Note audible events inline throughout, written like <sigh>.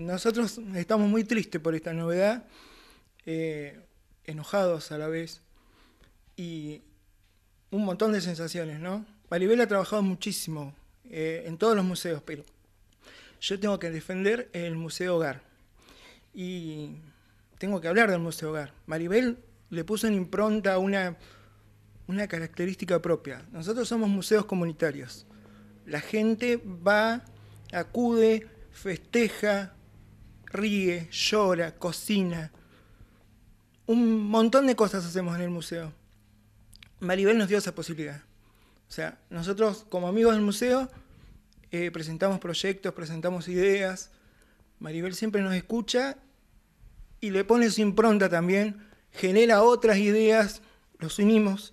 Nosotros estamos muy tristes por esta novedad, eh, enojados a la vez y un montón de sensaciones, ¿no? Maribel ha trabajado muchísimo eh, en todos los museos, pero yo tengo que defender el Museo Hogar y tengo que hablar del Museo Hogar. Maribel le puso en impronta una, una característica propia. Nosotros somos museos comunitarios. La gente va, acude, festeja, ríe, llora, cocina. Un montón de cosas hacemos en el museo. Maribel nos dio esa posibilidad. O sea, nosotros como amigos del museo eh, presentamos proyectos, presentamos ideas. Maribel siempre nos escucha y le pone su impronta también, genera otras ideas, los unimos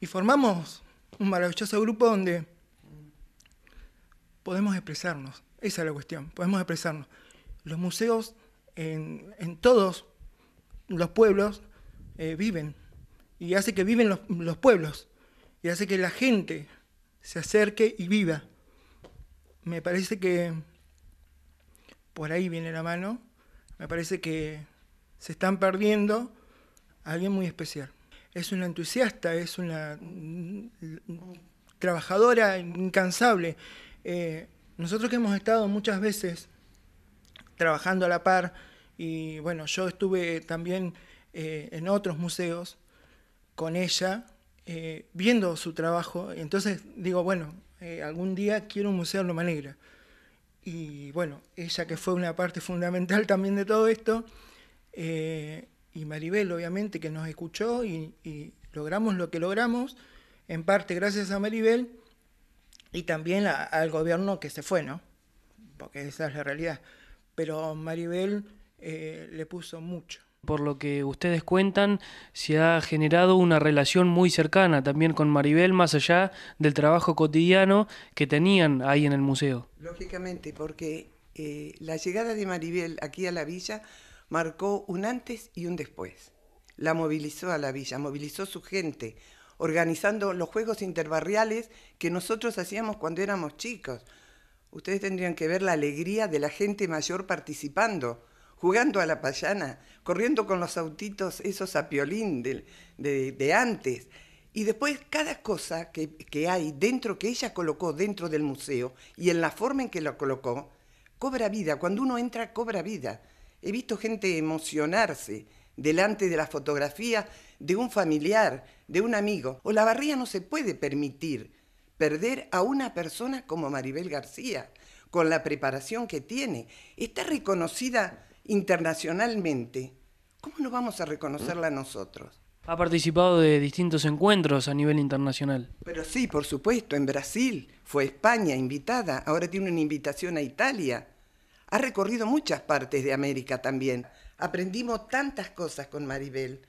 y formamos un maravilloso grupo donde podemos expresarnos. Esa es la cuestión, podemos expresarnos. Los museos en, en todos los pueblos eh, viven y hace que viven los, pueblos y hace que la gente se acerque y viva. Me parece que por ahí viene la mano, me parece que se están perdiendo alguien muy especial. Es una entusiasta, es una trabajadora incansable. Eh, nosotros que hemos estado muchas veces trabajando a la par. Y bueno, yo estuve también eh, en otros museos con ella, eh, viendo su trabajo. Entonces digo, bueno, eh, algún día quiero un museo en Loma Negra. Y bueno, ella que fue una parte fundamental <laughs> también de todo esto, y Maribel obviamente que nos escuchó y, logramos lo que logramos, en parte gracias a Maribel y también al gobierno que se fue, ¿no? Porque esa es la realidad pero Maribel eh, le puso mucho. Por lo que ustedes cuentan, se ha generado una relación muy cercana también con Maribel, más allá del trabajo cotidiano que tenían ahí en el museo. Lógicamente, porque eh, la llegada de Maribel aquí a la villa marcó un antes y un después. La movilizó a la villa, movilizó su gente, organizando los juegos interbarriales que nosotros hacíamos cuando éramos chicos. Ustedes tendrían que ver la alegría de la gente mayor participando, jugando a la payana, corriendo con los autitos, esos a piolín de, antes. Y después cada cosa que, que, hay dentro, que ella colocó dentro del museo y en la forma en que lo colocó, cobra vida. Cuando uno entra, cobra vida. He visto gente emocionarse delante de la fotografía de un familiar, de un amigo. O la barría no se puede permitir perder a una persona como Maribel García, con la preparación que tiene. Está reconocida internacionalmente. ¿Cómo no vamos a reconocerla nosotros? Ha participado de distintos encuentros a nivel internacional. Pero sí, por supuesto, en Brasil, fue España invitada, ahora tiene una invitación a Italia. Ha recorrido muchas partes de América también. Aprendimos tantas cosas con Maribel.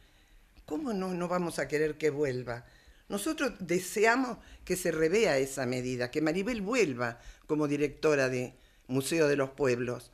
¿Cómo no, no vamos a querer que vuelva? Nosotros deseamos que se revea esa medida, que Maribel vuelva como directora de Museo de los Pueblos,